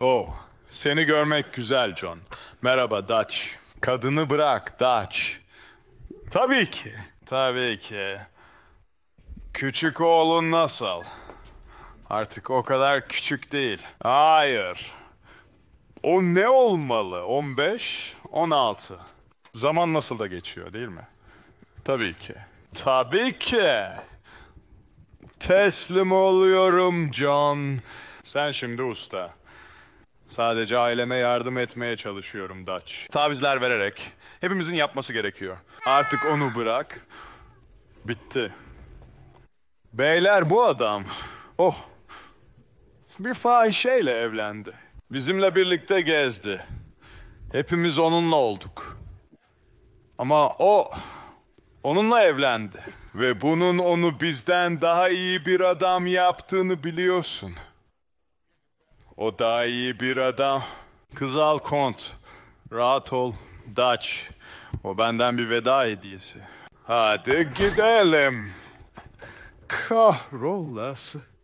Oh, seni görmek güzel John. Merhaba Dutch. Kadını bırak Dutch. Tabii ki. Tabii ki. Küçük oğlun nasıl? Artık o kadar küçük değil. Hayır. O ne olmalı? 15, 16. Zaman nasıl da geçiyor değil mi? Tabii ki. Tabii ki. Teslim oluyorum John. Sen şimdi usta. Sadece aileme yardım etmeye çalışıyorum Dutch. Tavizler vererek. Hepimizin yapması gerekiyor. Artık onu bırak. Bitti. Beyler bu adam. Oh. Bir fahişeyle evlendi. Bizimle birlikte gezdi. Hepimiz onunla olduk. Ama o onunla evlendi. Ve bunun onu bizden daha iyi bir adam yaptığını biliyorsun. O daha iyi bir adam. kızal kont. Rahat ol. Dutch. O benden bir veda hediyesi. Hadi gidelim. Kahrolası.